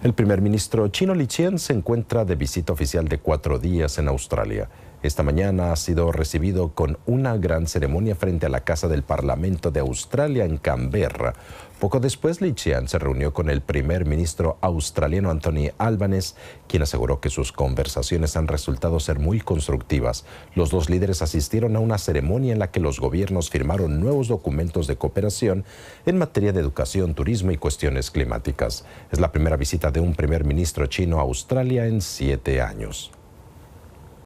El primer ministro chino Li Qian se encuentra de visita oficial de cuatro días en Australia. Esta mañana ha sido recibido con una gran ceremonia frente a la Casa del Parlamento de Australia en Canberra. Poco después, Li se reunió con el primer ministro australiano Anthony Albanese, quien aseguró que sus conversaciones han resultado ser muy constructivas. Los dos líderes asistieron a una ceremonia en la que los gobiernos firmaron nuevos documentos de cooperación en materia de educación, turismo y cuestiones climáticas. Es la primera visita de un primer ministro chino a Australia en siete años.